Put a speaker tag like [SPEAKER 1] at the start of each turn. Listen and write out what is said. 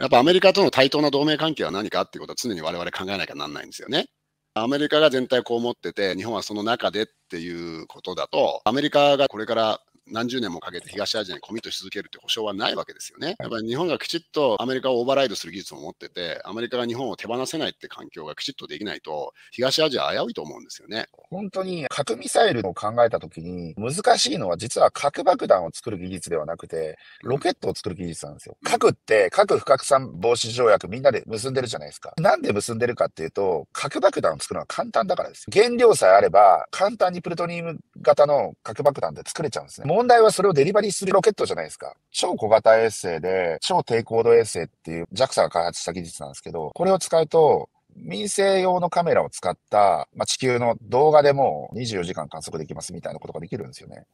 [SPEAKER 1] やっぱアメリカとの対等な同盟関係は何かっていうことは常に我々考えなきゃなんないんですよね。アメリカが全体こう思ってて、日本はその中でっていうことだと、アメリカがこれから何十年もかけて東アジアにコミットし続けるって保証はないわけですよね。やっぱり日本がきちっとアメリカをオーバーライドする技術を持ってて、アメリカが日本を手放せないって環境がきちっとできないと、東アジア危ういと思うんですよね。
[SPEAKER 2] 本当に核ミサイルを考えたときに、難しいのは実は核爆弾を作る技術ではなくて、ロケットを作る技術なんですよ。核って核不拡散防止条約みんなで結んでるじゃないですか。なんで結んでるかっていうと、核爆弾を作るのは簡単だからです。原料さえあれば、簡単にプルトニウム型の核爆弾で作れちゃうんですね。問題はそれをデリバリーするロケットじゃないですか。超小型衛星で、超低高度衛星っていう JAXA が開発した技術なんですけど、これを使うと、民生用のカメラを使った、まあ、地球の動画でも24時間観測できますみたいなことができるんですよね。